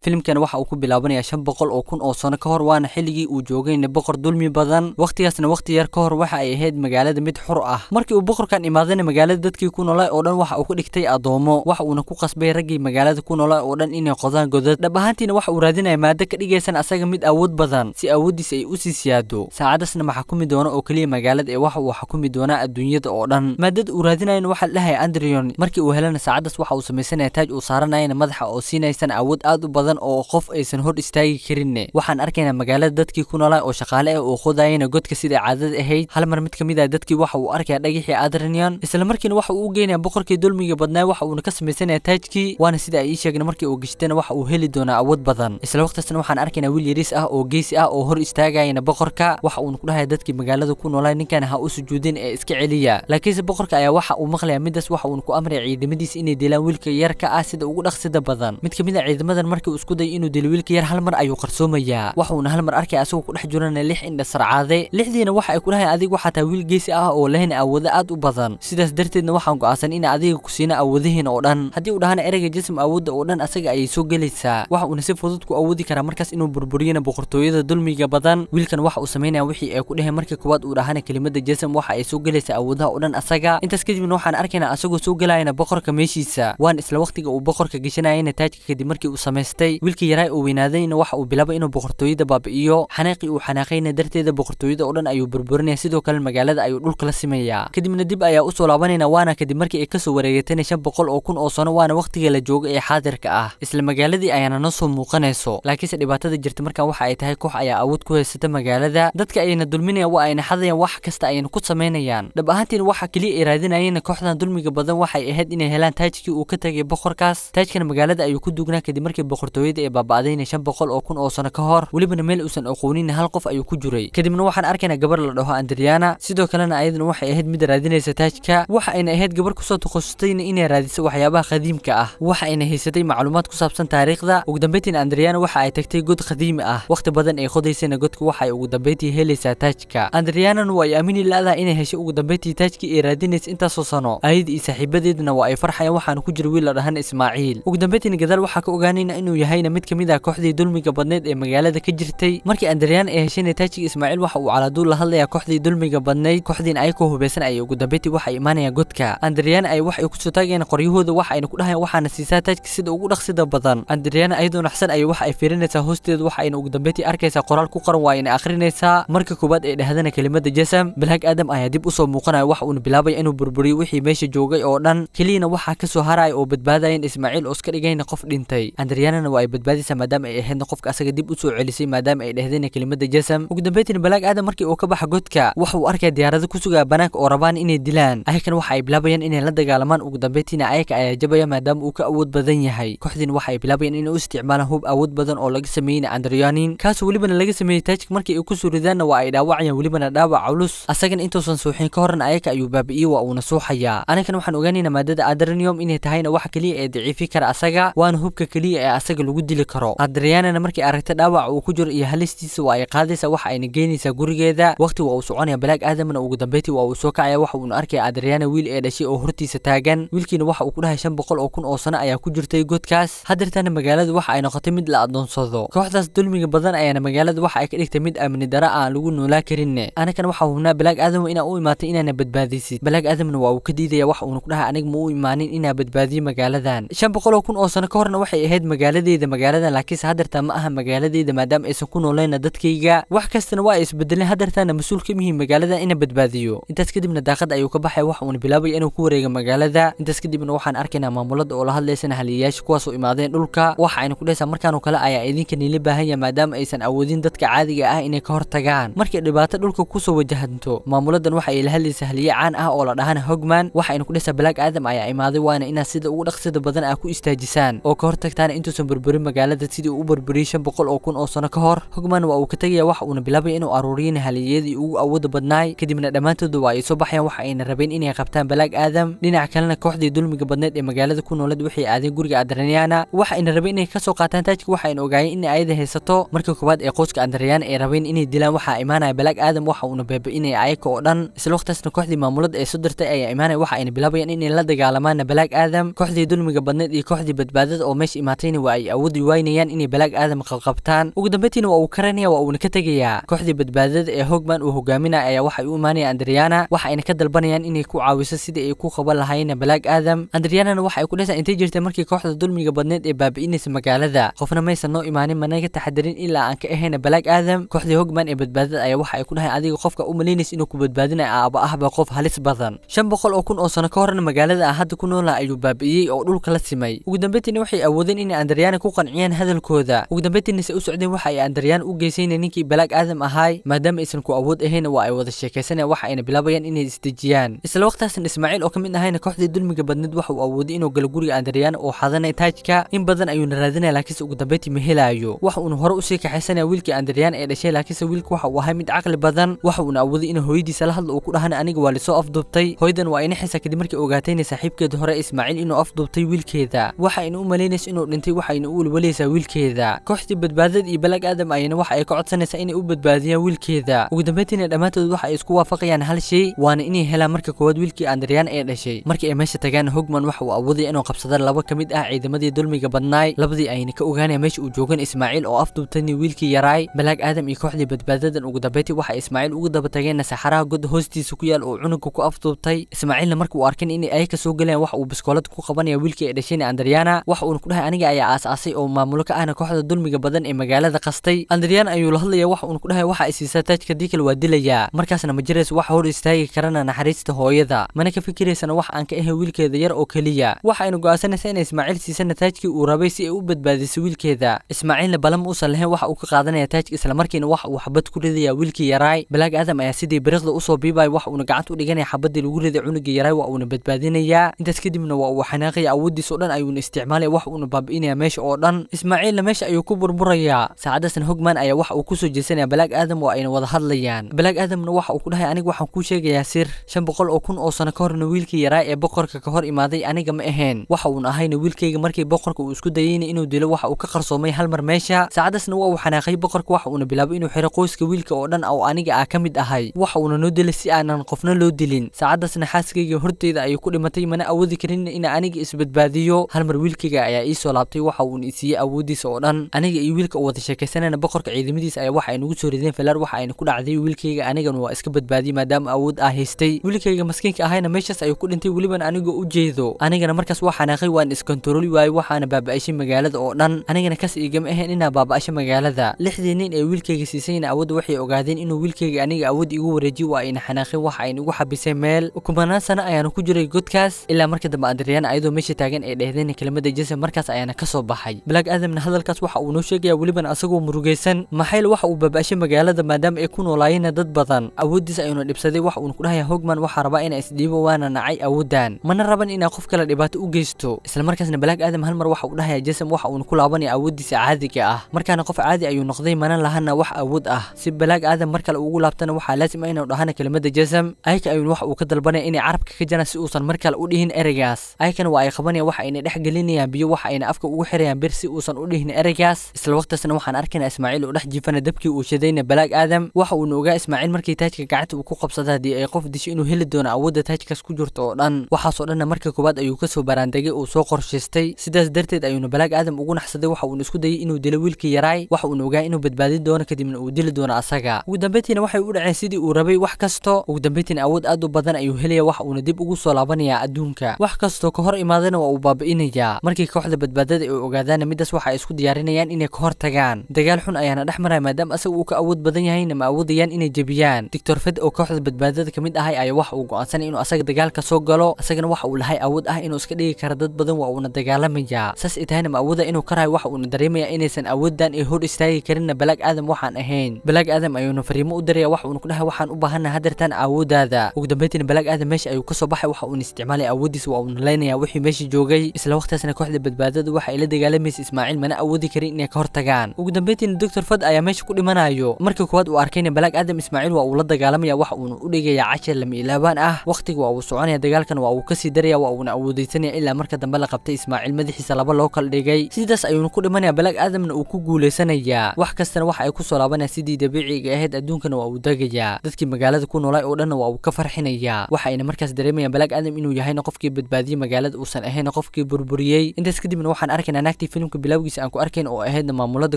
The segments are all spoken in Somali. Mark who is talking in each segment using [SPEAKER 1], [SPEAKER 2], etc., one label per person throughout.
[SPEAKER 1] filimkan waxa uu ku bilaabanaya shan boqol oo kun oo sano ka hor waana xilligii uu joogayna boqor dulmi badan wakhtigaasna wakhti yar ka hor waxa ay ahayd magaalada mid xur ah markii uu boqorkan imaadayna magaalada dadkii ku noolay oo dhan waxa uu ka dhigtay addoomo waxa uuna ku qasbay raggii magaalada ku noolaa oo dhan inay qodaan godad dhab ahaantiina waxa uu raadinaya maado ka dhigaysan asaga mid awood badan si awooddiis ay u sii siyaado saacaddaasna maxakumi doona oo keliya magaalada ee waxa uu xakumi doonaa adduunyada oo dhan maadada uu raadinayana waxaa dhahaya andrion markii uu helana saacaddaas waxa uu samaysanaya taaj uu saaranayana madaxa oo siinaysan awood aad u badan badan oo qof aysan hor istaagi karinne waxaan arkaynaa magaalada dadkii ku noolaa oo shaqaale ah oo qodayana godka sida caadada ahayd hal mar mid ka mid ah dadkii waxa uu arkaya dhagixii adrenian isla markiina waxa uu u geynaya boqorkii dulmiga badnaa waxa uuna ka samaysanayaa taajkii waana sida ay ii sheegeen markii uu gashtana waxa uu heli doonaa awood badan isla waqtiasna waxaan arkaynaa wiil yariis ah oo geesi ah oo hor istaagayana boqorka waxa uuna ku dhahaya dadkii magaalada ku noolaa ninkan ha u sujuudin ee iska celiya laakiinse boqorka ayaa waxa uu maqlaya midaas waxa uuna ku amraya ciidamadiisa inay dilaan wiilka yarka ah sida ugu dhaqsida badan mid ka mid ah ciidamadan markii isku day inuu dilo wiilka yar hal mar ayuu qarsoomayaa waxuuna hal mar arkay asagoo ku dhex jirana lix indha sarcaade lixdiina waxa ay ku dhahay adigu xataa wiil geesi ah oo lehna awoodo aad u badan sidaas darteedna waxaan go'aansan in adiga ku siina awoodihiina oo dhan haddii uu dhahana ereyga jism awoodda oo dhan asaga ayay soo gelaysaa waxa uuna si fudud ku awoodi karaa markaas inuu burburiyana boqortooyada dulmiga badan wiilkan waxa uu samaynaya wixii ay ku dheheen markii koowaad uu dhahana kelimadda jism waxa ay soo gelaysaa awoodaha oo dhan asaga intaas kadibna waxaan arkaynaa asagoo soo gelayana boqorka meeshiisa waana isla waqtiga uu boqorka gashanayana taajka kadib markii uu samaystay dhashay wiilkii yaraa uu weynaadayna waxa uu bilaabay inuu boqortooyada baabi'iyo xanaaqii uu xanaaqayna darteeda boqortooyada oo dhan ayuu burburinaya sidoo kale magaalada ayuu dhulka la simayaa kadibna dib ayaa usoo laabanayna waana kadib markii ay kasoo wareegatayna shan boqol oo kun oo sano waana waqtiga la jooga ee xaadirka ah isla magaaladii ayaana noo soo muuqanayso laakiinse dhibaatada jirta markan waxa ay tahay koox ayaa awood ku haysata magaalada dadka ayayna dulminayaan waa ayna xadayaan wax kasta ayayna ku samaynayaan dhab ahaantiin waxa keliya ay raadinayeenna kooxdan dulmiga badan waxay ahayd inay helaan taajkii uu ka tagay boqorkaas taajkana magaalada ayuu ku duugnaa kadib markii boqortooy waddooyada ee baaba'dayna shan boqol oo kun oo sano ka hor welibana meel uusan aqooninna hal qof ayuu ku jiray kadibna waxaan arkayna gabar la dhaho andriana sidoo kalena ayadna waxay ahayd mid raadinaysa taajka waxa ayna ahayd gabar kusoo takhasustayna inay raadiso waxyaabaha qadiimka ah waxa ayna haysatay macluumaad ku saabsan taariikhda ugu dambeyntiin andriana waxa ay tagtay god qadiimi ah wakhti badan ay qodaysayna godka waxa ay ugu dambeyntii helaysaa taajka andrianan waa ay aamini la inay heshay ugu dambeyntii taajkii ay raadinaysa intaasoo sano ayada iyo saaxiibadeedna waa ay farxayaan waxaana ku jira wiil la dhahan ismaaciil ugu dambeyntiina gadaal waxaa ka ogaanayna inuu yahay lahayna mid kamid ah kooxdii dulmiga badneed ee magaalada ka jirtay markii aan daryaan ee hesheenay taajig ismaaciil waxa uu caladuul la hadlayaa kooxdii dulmiga badneyd kooxdiin ayakoo hubeysan ayay ugu dambeyntii waxa ay imaanayaan godka andaryaan ay waxay kusoo taagayeen qoryahooda waxa ayna ku dhahayan waxaana siisaa taajka sida ugu dhaqsida badan andaryaan ayadoo naxsan ayay waxa ay fiirinaysaa hoosteeda waxa ayna ugu dambeyntii arkaysaa qoraal ku qoran waa ayna akhrinaysaa marka koowaad ee dhahdana kelimada jasam bilhaag aadam ayaa dib u soo muuqanaya waxa uuna bilaabay inuu burburiyo wixii meesha joogay oo dhan keliyana waxaa ka soo haraya oo badbaadayan ismaaciil oo iska dhigayna qof dhintay andaryaanana وأي بدبادي سما دام إيه هنا قفك أسرق ديب أسوء علسي ما دام إيه هنا كلمة جسم وقدم بيتين بلاك هذا مركي أو كبح جودك وحو أركا ديار هذا كسوق بنك أو ربان إني دلان أيك نوح أي بلابين إني لدى قالمان وقدم بيتين أيك أي جبيا ما دام أوك أود بدني هاي كحدين وحي بلابين إني أستعمال هوب أود بدن أو لقسمين أندريانين كاس ولبن لقسمين تاج مركي أو كسوق دان وأي داوعي ولبن داوع علوس أسرق أنتو سنسوحين كورن أيك أيو باب إي وأونسوحيا أنا كنوح نوغاني نما دادا أدرن يوم إني تهين وحكلي أدعي فيكر أسرق وأن هوب ككلي أسرق lagu dili karo adrianana markay aragtay dhaawac uu ku jiro iyo halistiisa waa ay qaadaysa waxa ayna geynaysaa gurigeeda waqti waa uu soconaya balaag aadamna ugu dambeyti waa uu soo kacaya waxa uuna arkaya adriana wiil ee dhashay oo hortiisa taagan wiilkiina waxa uu ku dhahay shan boqol oo kun oo sano ayaa ku jirtay godkaas hadeertana magaaladu waxa ay noqotay mid la adoonsado kooxdaas dulmiga badan ayaana magaalada waxa ay ka dhigtay mid amni dara aan lagu noolaa karinne anakan waxaa hubnaa balaag aadamo inaa u imaatay inaana badbaadisid balaag aadamna waa uu ka diidaya waxa uuna ku dhahay aniga ma u imaanin inaa badbaadiyo magaaladan shan boqol oo kun oo sano ka horna waxay ahayd magaalada magaaladeyda magaalada laakiinse hadeerta ma aha magaaladeyda maadaama aysan ku nooleyna dadkayga wax kastana waa ay isbedeleen hadartana mas-uul ka mihiin magaalada ina badbaadiyo intaas kadibna daaqad ayuu ka baxay wax uuna bilaabay inuu ku wareega magaalada intaas kadibna waxaan arkaynaa maamulada oo la hadlaysana haliyayaasha kuwaasoo imaadeen dhulka waxa ayna ku dhehaysaa markaanoo kale ayaa idinka niila baahan maadaama aysan awoodin dadka caadiga ah inay ka hortagaan markay dhibaato dhulka kusoo wajahanto maamuladan waxa ay la hadlaysaa haliye caan ah oo la dhahana hogman waxa ayna ku dhehaysaa balaag aadam ayaa imaaday waana inaad sida ugu dhaqsida badan ah ku istaajisaan oo ka hortagtaana intuusan burburin magaalada sidii uu u burburiyey shan boqol oo kun oo sano ka hor hogman waa uu ka tegaya wax uuna bilaabaya inuu aruuriyin haliyadii ugu awoodda badnaay kadibna dhammaantooda waa ay soo baxayaan waxa ayna rabeen inay qabtaan balaag aadam dhinaca kalena kooxdii dulmiga badneed ee magaalada ku nooleed waxay aadeen guriga adraniana waxa ayna rabeen inay kasoo qaataan taajka waxa ayna ogaayeen in ayada haysato marka koowaad ee qoyska adraniana ay rabeen inay dilaan waxaa imaanaya balaag aadam waxa uuna baabi'inaya ayaka oo dhan isla waqtaasna kooxdii maamulada ee soo dirtay ayaa imaanaya waxa ayna bilaabayaan inay la dagaalamaana balaag aadam kooxdii dulmiga badneed iyo kooxdii badbaadada oo meesha imaatayna waa ay ay waynayaan inay balaag aadam qalqabtaan ugu dambeyntiina waa uu karanaya waa uuna ka tegayaa kooxdii badbaadada ee hogman uu hogaaminaya ayaa waxay u imaanayaan andriyana waxa ayna ka dalbanayaan inay ku caawiso sidii ay ku qaban lahayeen balaag aadam andrianana waxa ay ku dhasaan intay jirtay markii kooxda dulmiga badneed ee baabi'inaysa magaalada qofna maysan noo imaanin mana ka taxadirin ilaa aan ka ahayna balaag aadam kooxdii hogman ee badbaadada ayaa waxa ay ku dhahayn adiga qofka u malaynaysa inuu ku badbaadinaya aaba ahba qof halis badan shan boqol oo kun oo sano ka horna magaalada ah hadda ku noolaa ayuu baabi'iyey oo dhulka la simay ugu dambeyntiina waxay awoodeen inay andriana ku qanciyeen hadalkooda ugu dambeyntiina u socdeen waxa ay aandaryaan u geysayna ninkii balaag aadam ahaay maadaama isan ku awood ahayn waa ay wada sheekaysanay waxa ayna bilaabayaan inay isdejiyaan isla waqtaasna ismaaciil oo ka mid ahayna kooxdii dulmiga badneed waxa uu awooday inuu galo guriga aandaryaan oo xadanay taajka in badan ayuuna raadinaya laakiin ugu dambeyntii ma helayo waxa uuna hore u sii kaxaysanaya wiilkii aandaryaan ee dhashay laakiinse wiilku waxa uu ahay mid caqli badan waxa uuna awooday inuu hooyadiisa la hadlo uu ku dhahana aniga waa lisoo afduubtay hooydan waa aynaxaysa kadib markii ogaatay ogaatayna saaxiibkeeda hore ismaaciil inuu afduubtay wiilkeeda waxa ayna u malaynaysa inuu dhintay waxa waxaayna u walwalaysaa wiilkeeda kooxdii badbaadada iyo balag aadam ayana waxa ay ka codsanaysaa inay u badbaadiyaan wiilkeeda ugu dambeyntiina dhammaantood waxa ay isku waafaqayaan hal shay waana inay helaan marka koowaad wiilkii andriyaan ee dhashay markii ay meesha tagaan hogman waxa uu awoodaya inuu qabsada laba ka mid ah ciidamadii dulmiga badnaay labadii ayna ka ogaanaya meesha uu joogan ismaaciil oo afduubtani wiilkii yaraay balaag aadam iyo kooxdii badbaadadan ugu dambeyntii waxa ismaaciil ugu daba tageen saxaraha god hoostiisa ku yaal oo cunugka ku afduubtay ismaaciilna marka uu arkan in ay ka soo galeen waxa uu biskoolad ku qabanaya wiilkii ay dhashayna andriyana waxa uuna ku dhahay aniga ayaa aas ganacsi oo maamulo ka ahna kooxda dulmiga badan ee magaalada qastay andriyan ayuu la hadlaya wax uun ku dhahay waxa ay siisaa taajka diikal waa dilayaa markaasna ma jirays wax hor istaagi karana naxariista hooyada mana ka fikiraysana wax aan ka ahayn wiilkeeda yar oo keliya waxa waxaynu go'aansanaysaa inay ismaaciil siisana taajkii uu rabay si ay u badbaadiso wiilkeeda ismaaciilna balam uusan lahayn waxa uu ka qaadanaya taajka islamarkiina wax uu xabad ku ridaya wiilkii yaraay balaag aadam ayaa sidii bariiqda usoo biibaya wax uuna gacanta u dhiganaya xabaddii lagu riday cunugii yaraay waa uuna badbaadinayaa intaas kadibna waa uu xanaaqaya awooddiis oo dhan ayuuna isticmaalaya wax uuna baabi'inaya meesha oo oo dhan ismaaciilna meesha ayuu ku burburayaa saacaddaasna hogman ayaa waxa uu kusoo jeesanaya balaag aadam oo ayna wada hadlayaan balaag aadamna waxa uu ku dhahay aniga waxaan kuu sheegayaa sir shan boqol oo kun oo sano ka horna wiilkii yaraa ee boqorka ka hor imaaday aniga ma ahayn waxa uun ahayna wiilkayga markii boqorka uu isku dayayna inuu dilo waxa uu ka qarsoomay hal mar meesha saacaddaasna waa uu xanaaqay boqorka waxa uuna bilaabay inuu xiro qoyska wiilka oo dhan oo aniga ah ka mid ahay waxa uuna noo dilay si aanan qofna loo dilin saacaddaasna xaaskayga horteyda ayuu ku dhimatay mana awoodi karin ina aniga isbadbaadiyo hal mar wiilkayga ayaa ii soo laabtay waxa uu un isiiye awoodiisa oo dhan aniga iyo wiilka u wada sheekaysanayna boqorka ciidamadiis ayaa waxa ay nagu soo rideen falaar waxa ayna ku dhacday wiilkayga anigana waa iska badbaadiyey maadaama awood ah haystay wiilkayga maskiinka ahayna meeshaas ayuu ku dhintay welibana anigoo u jeedo anigana markaas waa xanaaqay waan iskontarooli waayey waxaana baaba'ishay magaalada oo dhan anigana kas igama ahayn inaa baaba'asho magaalada lixdii nin ee wiilkayga siisayna awoodda waxay ogaadeen inuu wiilkayga aniga awood igu wareejiyo waa ayna xanaaqeen waxa ayna igu xabisay meel kumanaan sano ayaana ku jiray godkaas ilaa marka dambe adariyaan ayadoo meesha taagan ay dhehdeen kelimada jase markaas ayaana ka soo baxay baxay black aadamna hadalkaas waxa uu noo sheegaya weliban asagoo murugaysan maxayl waxa uu babaashay magaalada maadaama ay ku noolaayeen dad badan awooddiisa ayuuna dhibsaday waxa uuna ku dhahaya hogman waxaa rabaa inaa isdhiibo waana nacay awooddan mana raban in qof kale dhibaato u geysto isla markaasna black adam hal mar waxa uu dhahaya jasam waxa uuna ku laabanaya awooddiisa caadiga ah markaana qof caadi ayuu noqday mana lahana wax awood ah si black aadam mar kale ugu laabtana waxaa laazim ah inuu dhahana kelimada jasam ayka ayuun wax uu ka dalbanaya inay carabka ka janaan si uusan mar u dhihin ereygaas aykana waa ay qabanayaan waxa ayna dhex gelinayaan biyo waxa ayna afka ugu xirayaan ayaan bersi uusan u dhihin ereygaas isla waqtiasna waxaan arkaynaa ismaaciil oo dhex jiifana dabkii uu shidayna balaag aadam waxa uuna ogaa ismaaciil markii taajka gacanta uu ku qabsada haddii ay qof disho inuu heli doono awoodda taajkaas ku jirto oo dhan waxaasoo dhanna marka koowaad ayuu kasoo baraandegay uu soo qorshaystay sidaas darteed ayuuna balaag aadam ugu naxsaday waxa uuna isku dayay inuu dilo wiilkii yaraay waxa uuna ogaa inuu badbaadin doono kadibna uu dili doono asaga ugu dambeyntiina waxay u dhaceen sidii uu rabay wax kasto ugu dambeyntiina awood aad u badan ayuu helaya waxa uuna dib ugu soo laabanayaa adduunka wax kastoo ka hor imaadana waa uu baabi'inayaa markii kooxda badbaadada ay ogaa ogaadaana midaas waxa ay isku diyaarinayaan inay ka hortagaan dagaal xun ayaana dhex maraya maadaama asaga uu ka awood badan yahayna ma awoodayaan inay jebiyaan dictor fed oo kooxda badbaadada ka mid ahay ayaa waxa uu go-aansanay inuu asaga dagaalka soo galo asagana waxa uu lahay awood ah inuu iska dhigi kara dad badan waa uuna dagaalamaya saas ay tahayna ma awooda inuu ka rahay waxa uuna dareemaya inaysan awooddan ay hor istaagi karinna balaag aadam waxaan ahayn balaag aadam ayuuna fariimo u diraya waxa uuna ku dhahay waxaan u baahanaa hadeertaan awooddaada ugu dambeyntiina balaag aadam meesha ayuu kasoo baxay waxa uuna isticmaalay awooddiisa waa uuna leynaya wixii meesha joogay isla waqtigaasna kooxda badbaadada waxa ay la dagaal magaala miss ismaaciil mana awoodi karin inay ka hortagaan ugu dambeyntiina doctor fad ayaa meesha ku dhimanayo markii koowaad uu arkayna balaag aadam ismaaciil waa uu la dagaalamaya wax uuna u dhigaya cashar lama ilaabaan ah wakhtiga waa uu soconaya dagaalkan waa uu kasii daraya waa uuna awoodeysanaya ilaa marka dambe la qabtay ismaaciil madaxiisa laba loo kala dhigay sidaas ayuuna ku dhimanaya balaag aadamna uu ku guuleysanayaa wax kastana waxa ay kusoo laabanaya sidii dabiiciga ahayd adduunkana waa uu dagayaa dadkii magaalada ku noolay oo dhanna waa uu ka farxinayaa waxa ayna markaas dareemayaan balaag aadam inuu yahayna qofkii badbaadiyey magaalada uusan ahayna qofkii burburiyey intaas kadibna waxaan arkaynaa naagta waqti filimka bilowgiisa aan ku arkayn oo ahayd maamulada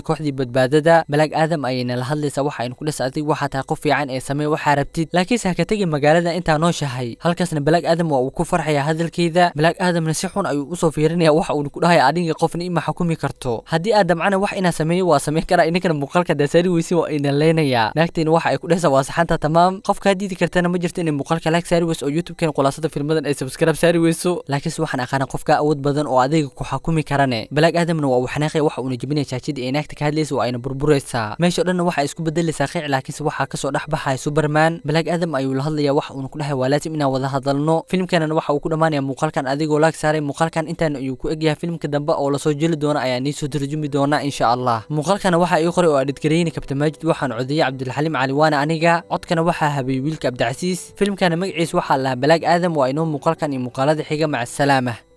[SPEAKER 1] kooxdii badbaadada balaag aadam ayaynala hadlaysa waxa aynu kudhes adig waxaa tahay qof fiican ee samee waxaa rabtid laakiinse ha ka tegi magaalada intaa noo halkaasna balaag aadam waa uu ku farxaya hadalkeeda balaag aadamna si xun ayuu usoo fiirinaya waxa uuna ku dhahaya adhinga qofna ima xukumi karto haddii aad damcana wax inaa sameeyo waa sameyn karaa ininkana muuqaalka daasaari weysin waa ayna leenayaa waxa ay ku dhehaysa waa saxanta tamaam qofka haddiidi kartana ma jirto inay muuqaalka laag saari weyso oo youtube-kan khulaasada filmadan ay subscribe saari weyso laakiinse waxaan aqaana qofka awood badan oo adiga ku xukumi karane balaag بلاك آدم ادمنا وحنا خي وح ونجبنا شاشد اي ناكتك هاد ليس واين بربريسا ماشي قلنا وح اسكو بدل لساخي لكن سوا حاكس ورح بحا سوبرمان بلاك ادم ايو الهضل يا وح ونكل هاي ولاتي منا وذا هضل نو فيلم كان وح وكل ما نيا مقال كان ادي قولك ساري مقال كان انت يوكو اجيا فيلم كدبا او لا سجل دونا اي نيسو يعني ترجمي دونا ان شاء الله مقال كان وح يقري او اديت كريني كابتن ماجد وح نعودي عبد الحليم علي وانا انيغا قد كان وح هبي ويلك عبد عسيس فيلم كان مقعيس وح لا بلاك ادم واينو مقال كان مقالات حيغا مع السلامه